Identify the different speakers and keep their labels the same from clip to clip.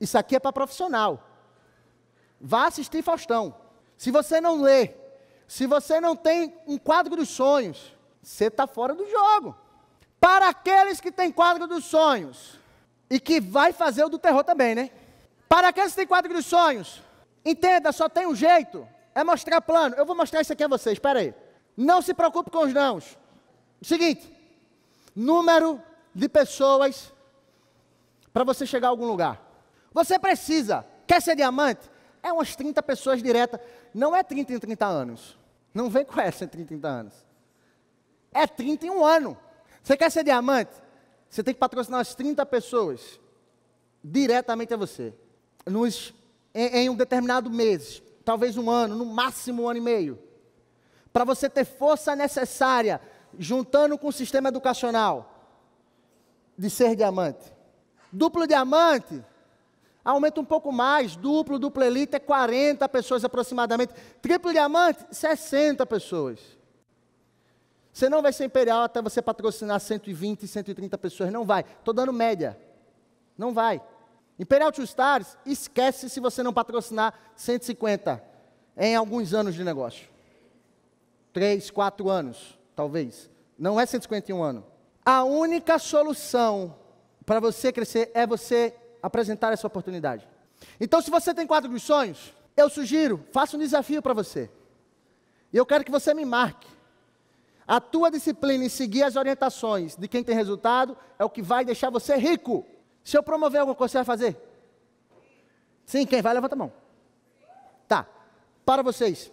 Speaker 1: Isso aqui é para profissional. Vá assistir Faustão. Se você não lê, se você não tem um quadro dos sonhos, você está fora do jogo. Para aqueles que têm quadro dos sonhos, e que vai fazer o do terror também, né? Para aqueles que têm quadro dos sonhos, entenda, só tem um jeito, é mostrar plano. Eu vou mostrar isso aqui a vocês, espera aí. Não se preocupe com os nãos. Seguinte, número de pessoas para você chegar a algum lugar. Você precisa. Quer ser diamante? É umas 30 pessoas direta. Não é 30 em 30 anos. Não vem com essa em 30 em 30 anos. É 30 em um ano. Você quer ser diamante? Você tem que patrocinar as 30 pessoas diretamente a você. Nos, em, em um determinado mês, talvez um ano, no máximo um ano e meio. Para você ter força necessária, juntando com o sistema educacional, de ser diamante. Duplo diamante aumenta um pouco mais, duplo, duplo elite é 40 pessoas aproximadamente, triplo diamante, 60 pessoas. Você não vai ser imperial até você patrocinar 120, 130 pessoas, não vai. Estou dando média, não vai. Imperial Two Stars, esquece se você não patrocinar 150 em alguns anos de negócio. Três, quatro anos, talvez. Não é 151 anos. A única solução para você crescer é você apresentar essa oportunidade. Então, se você tem quadro dos sonhos, eu sugiro, faça um desafio para você. E eu quero que você me marque. A tua disciplina em seguir as orientações de quem tem resultado é o que vai deixar você rico. Se eu promover alguma coisa, você vai fazer? Sim, quem vai, levanta a mão. Tá, para vocês.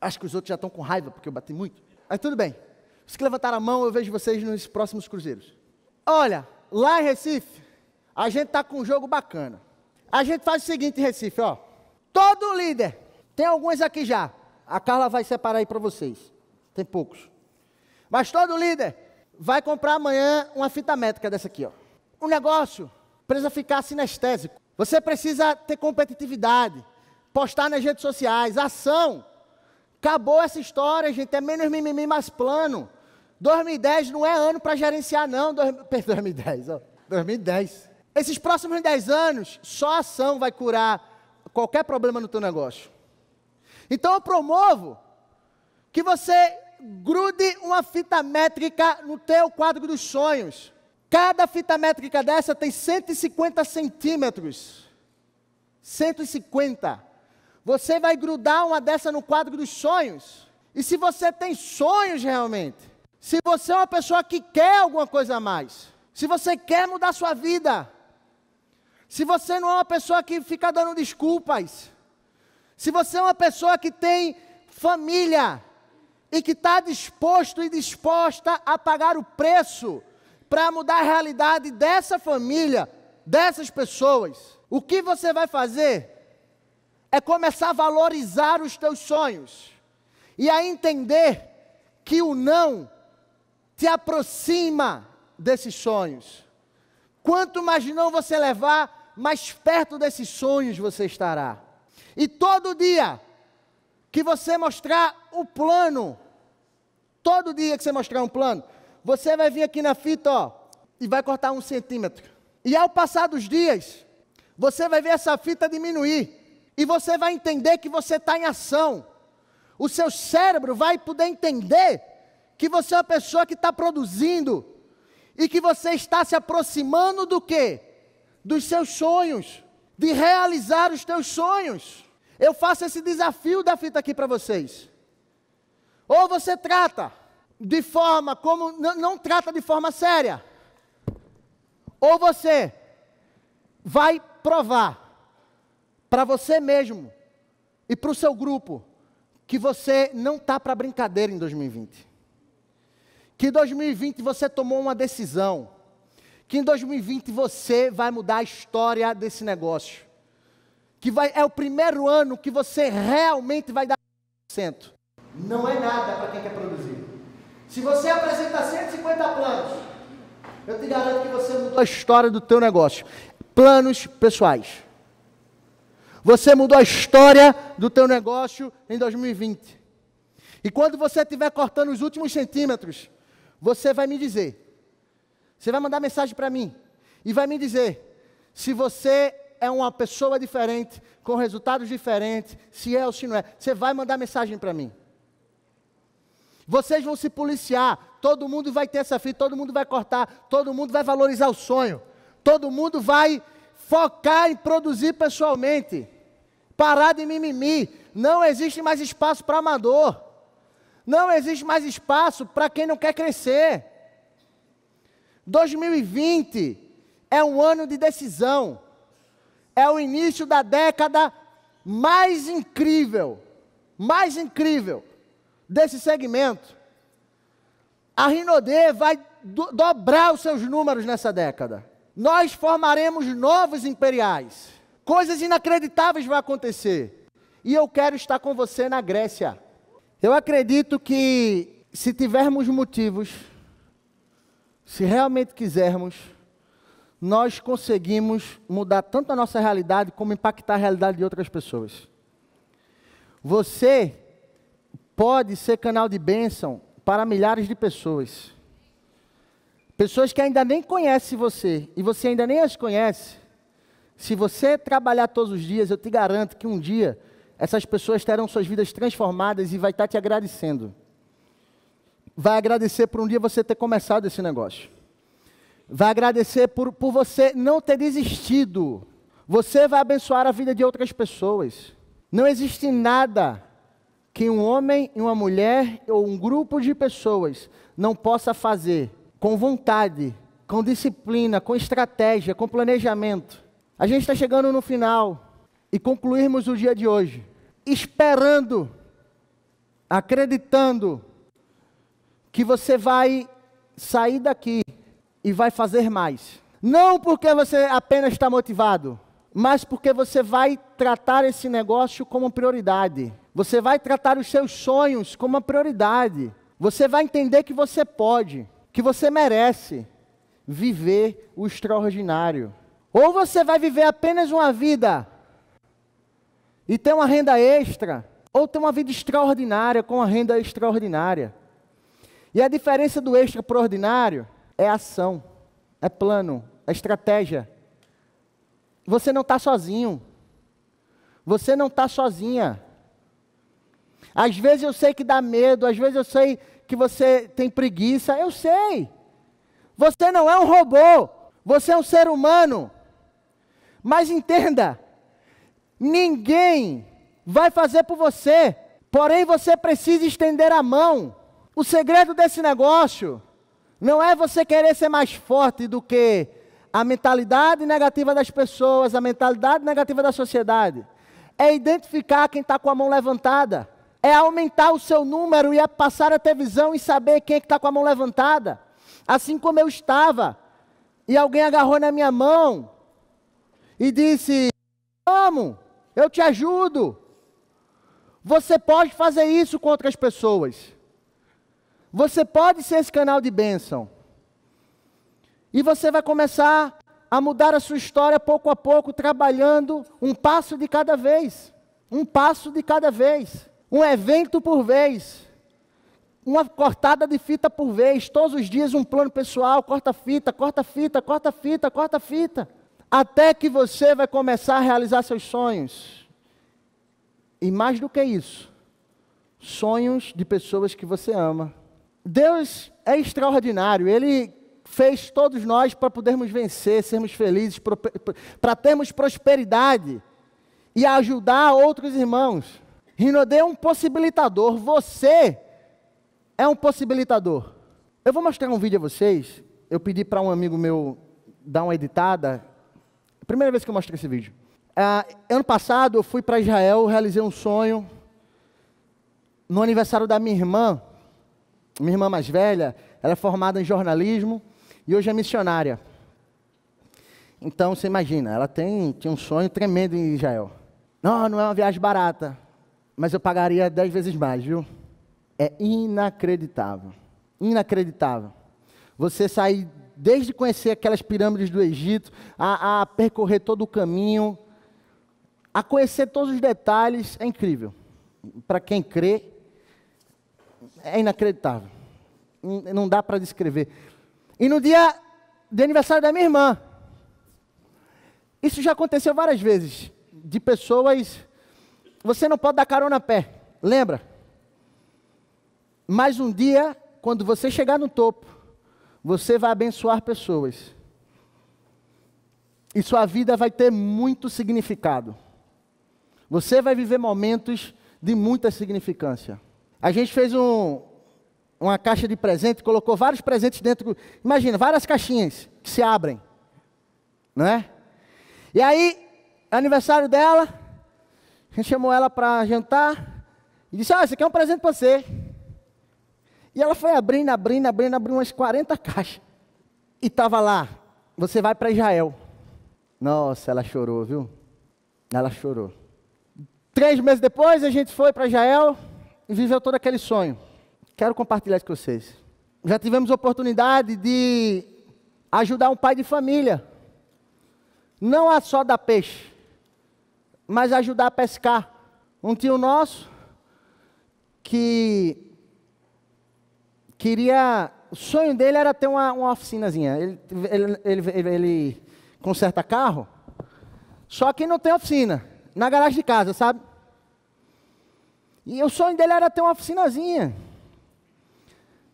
Speaker 1: Acho que os outros já estão com raiva porque eu bati muito. Mas tudo bem. Os que levantaram a mão, eu vejo vocês nos próximos cruzeiros. Olha, lá em Recife, a gente está com um jogo bacana. A gente faz o seguinte, Recife, ó. Todo líder, tem alguns aqui já. A Carla vai separar aí para vocês. Tem poucos. Mas todo líder vai comprar amanhã uma fita métrica dessa aqui, ó. O negócio precisa ficar sinestésico. Você precisa ter competitividade, postar nas redes sociais, ação. Acabou essa história, gente. É menos mimimi, mais plano. 2010 não é ano para gerenciar, não. Dois, 2010, ó. 2010. Esses próximos 10 anos, só ação vai curar qualquer problema no teu negócio. Então eu promovo que você grude uma fita métrica no teu quadro dos sonhos. Cada fita métrica dessa tem 150 centímetros. 150. Você vai grudar uma dessa no quadro dos sonhos. E se você tem sonhos realmente, se você é uma pessoa que quer alguma coisa a mais, se você quer mudar sua vida, se você não é uma pessoa que fica dando desculpas, se você é uma pessoa que tem família e que está disposto e disposta a pagar o preço para mudar a realidade dessa família, dessas pessoas, o que você vai fazer é começar a valorizar os teus sonhos e a entender que o não te aproxima desses sonhos. Quanto mais não você levar, mais perto desses sonhos você estará. E todo dia que você mostrar o plano, todo dia que você mostrar um plano, você vai vir aqui na fita, ó, e vai cortar um centímetro. E ao passar dos dias, você vai ver essa fita diminuir. E você vai entender que você está em ação. O seu cérebro vai poder entender que você é uma pessoa que está produzindo, e que você está se aproximando do quê? Dos seus sonhos, de realizar os teus sonhos. Eu faço esse desafio da fita aqui para vocês. Ou você trata de forma como não, não trata de forma séria, ou você vai provar para você mesmo e para o seu grupo que você não está para brincadeira em 2020 que em 2020 você tomou uma decisão, que em 2020 você vai mudar a história desse negócio, que vai, é o primeiro ano que você realmente vai dar 100%. Não é nada para quem quer produzir. Se você apresentar 150 planos, eu te garanto que você mudou a história do teu negócio. Planos pessoais. Você mudou a história do teu negócio em 2020. E quando você estiver cortando os últimos centímetros, você vai me dizer. Você vai mandar mensagem para mim e vai me dizer se você é uma pessoa diferente, com resultados diferentes, se é ou se não é. Você vai mandar mensagem para mim. Vocês vão se policiar, todo mundo vai ter essa fita, todo mundo vai cortar, todo mundo vai valorizar o sonho, todo mundo vai focar em produzir pessoalmente, parar de mimimi. Não existe mais espaço para amador. Não existe mais espaço para quem não quer crescer. 2020 é um ano de decisão. É o início da década mais incrível, mais incrível desse segmento. A Rinodê vai do dobrar os seus números nessa década. Nós formaremos novos imperiais. Coisas inacreditáveis vão acontecer. E eu quero estar com você na Grécia. Eu acredito que se tivermos motivos, se realmente quisermos, nós conseguimos mudar tanto a nossa realidade como impactar a realidade de outras pessoas. Você pode ser canal de bênção para milhares de pessoas. Pessoas que ainda nem conhecem você e você ainda nem as conhece. Se você trabalhar todos os dias, eu te garanto que um dia essas pessoas terão suas vidas transformadas e vai estar tá te agradecendo. Vai agradecer por um dia você ter começado esse negócio. Vai agradecer por, por você não ter desistido. Você vai abençoar a vida de outras pessoas. Não existe nada que um homem, uma mulher ou um grupo de pessoas não possa fazer com vontade, com disciplina, com estratégia, com planejamento. A gente está chegando no final e concluirmos o dia de hoje esperando, acreditando que você vai sair daqui e vai fazer mais. Não porque você apenas está motivado, mas porque você vai tratar esse negócio como prioridade. Você vai tratar os seus sonhos como uma prioridade. Você vai entender que você pode, que você merece viver o extraordinário. Ou você vai viver apenas uma vida e ter uma renda extra, ou ter uma vida extraordinária com uma renda extraordinária. E a diferença do extra para ordinário é ação, é plano, é estratégia. Você não está sozinho. Você não está sozinha. Às vezes eu sei que dá medo, às vezes eu sei que você tem preguiça, eu sei. Você não é um robô, você é um ser humano. Mas entenda, Ninguém vai fazer por você, porém você precisa estender a mão. O segredo desse negócio não é você querer ser mais forte do que a mentalidade negativa das pessoas, a mentalidade negativa da sociedade. É identificar quem está com a mão levantada. É aumentar o seu número e é passar a ter visão e saber quem é está com a mão levantada. Assim como eu estava, e alguém agarrou na minha mão e disse: Vamos! Eu te ajudo. Você pode fazer isso com outras pessoas. Você pode ser esse canal de bênção. E você vai começar a mudar a sua história pouco a pouco, trabalhando um passo de cada vez. Um passo de cada vez. Um evento por vez. Uma cortada de fita por vez. Todos os dias um plano pessoal. Corta fita, corta fita, corta fita, corta fita até que você vai começar a realizar seus sonhos. E mais do que isso, sonhos de pessoas que você ama. Deus é extraordinário, Ele fez todos nós para podermos vencer, sermos felizes, para termos prosperidade e ajudar outros irmãos. Rinodê é um possibilitador, você é um possibilitador. Eu vou mostrar um vídeo a vocês. Eu pedi para um amigo meu dar uma editada Primeira vez que eu mostro esse vídeo. Ah, ano passado eu fui para Israel, realizei um sonho. No aniversário da minha irmã, minha irmã mais velha, ela é formada em jornalismo e hoje é missionária. Então você imagina, ela tem, tinha um sonho tremendo em Israel. Não, não é uma viagem barata, mas eu pagaria dez vezes mais, viu? É inacreditável. Inacreditável. Você sair desde conhecer aquelas pirâmides do Egito, a, a percorrer todo o caminho, a conhecer todos os detalhes, é incrível. Para quem crê, é inacreditável. Não dá para descrever. E no dia de aniversário da minha irmã, isso já aconteceu várias vezes. De pessoas. Você não pode dar carona a pé, lembra? Mas um dia, quando você chegar no topo, você vai abençoar pessoas. E sua vida vai ter muito significado. Você vai viver momentos de muita significância. A gente fez um, uma caixa de presente, colocou vários presentes dentro. Imagina, várias caixinhas que se abrem. Não é? E aí, aniversário dela, a gente chamou ela para jantar e disse: Ah, esse aqui é um presente para você. E ela foi abrindo, abrindo, abrindo, abriu umas 40 caixas. E estava lá, você vai para Israel. Nossa, ela chorou, viu? Ela chorou. Três meses depois, a gente foi para Israel e viveu todo aquele sonho. Quero compartilhar isso com vocês. Já tivemos oportunidade de ajudar um pai de família. Não a só dar peixe, mas ajudar a pescar. Um tio nosso, que queria. O sonho dele era ter uma, uma oficinazinha. Ele, ele, ele, ele, conserta carro, só que não tem oficina. Na garagem de casa, sabe? E o sonho dele era ter uma oficinazinha.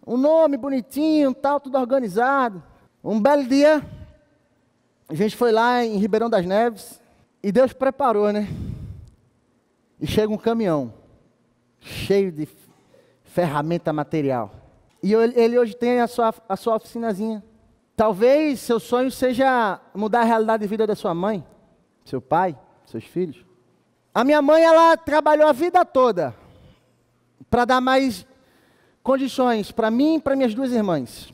Speaker 1: Um nome bonitinho, tal, tudo organizado. Um belo dia, a gente foi lá em Ribeirão das Neves e Deus preparou, né? E chega um caminhão cheio de ferramenta material. E ele hoje tem a sua, a sua oficinazinha. Talvez seu sonho seja mudar a realidade de vida da sua mãe, seu pai, seus filhos. A minha mãe, ela trabalhou a vida toda para dar mais condições para mim e para minhas duas irmãs.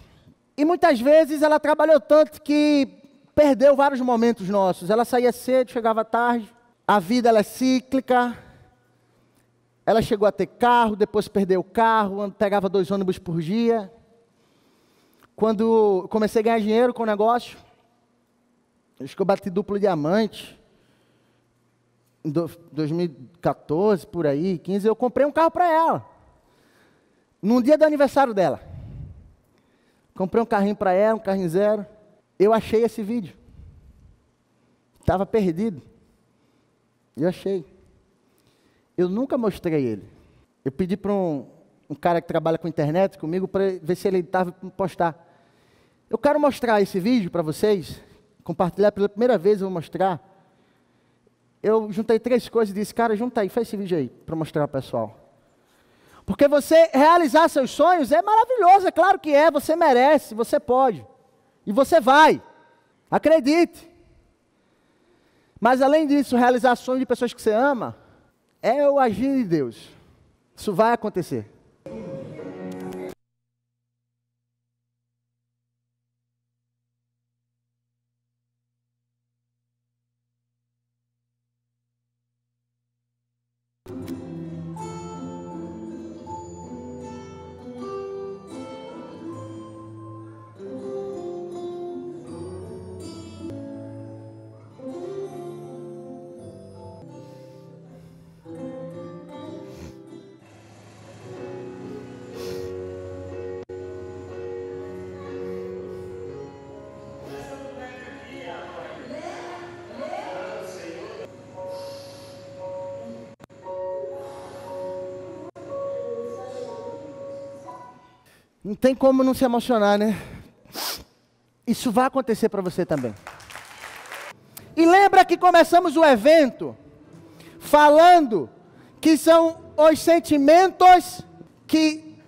Speaker 1: E muitas vezes ela trabalhou tanto que perdeu vários momentos nossos. Ela saía cedo, chegava tarde. A vida ela é cíclica. Ela chegou a ter carro, depois perdeu o carro, pegava dois ônibus por dia. Quando comecei a ganhar dinheiro com o negócio, acho que eu bati duplo diamante. Em 2014, por aí, 15, eu comprei um carro para ela. Num dia do aniversário dela. Comprei um carrinho para ela, um carrinho zero. Eu achei esse vídeo. Estava perdido. Eu achei. Eu nunca mostrei ele. Eu pedi para um, um cara que trabalha com internet comigo para ver se ele estava para postar. Eu quero mostrar esse vídeo para vocês, compartilhar pela primeira vez, eu vou mostrar. Eu juntei três coisas e disse, cara, junta aí, faz esse vídeo aí para mostrar ao pessoal. Porque você realizar seus sonhos é maravilhoso, é claro que é, você merece, você pode. E você vai. Acredite. Mas além disso, realizar sonhos de pessoas que você ama, é o agir de Deus. Isso vai acontecer. Não tem como não se emocionar, né? Isso vai acontecer para você também. E lembra que começamos o evento falando que são os sentimentos que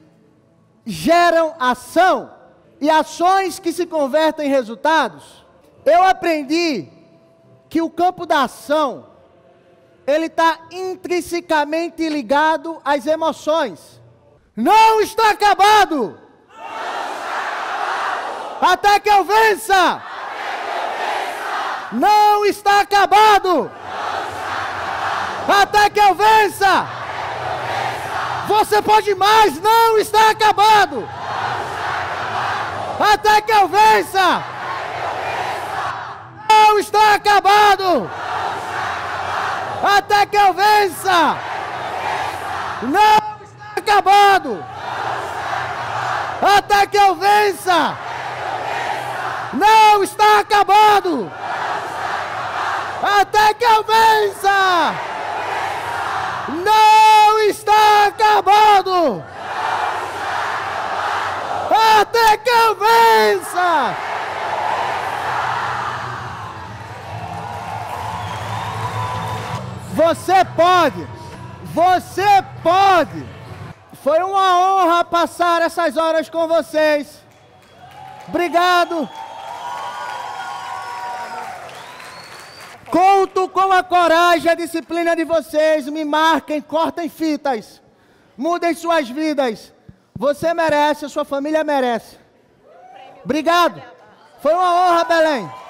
Speaker 1: geram ação e ações que se convertem em resultados. Eu aprendi que o campo da ação ele está intrinsecamente ligado às emoções. Não está acabado! até que eu vença. Não, está acabado. Até que eu vença. Você pode mais, não está acabado. Até que eu vença. Não, está acabado. Até que eu vença. não está acabado. Até que eu vença. Não está acabado! Até que eu vença! Não está acabado! Até que eu vença! Você pode! Você pode! Foi uma honra passar essas horas com vocês. Obrigado! Conto com a coragem, e a disciplina de vocês. Me marquem, cortem fitas, mudem suas vidas. Você merece, a sua família merece. Obrigado. Foi uma honra, Belém.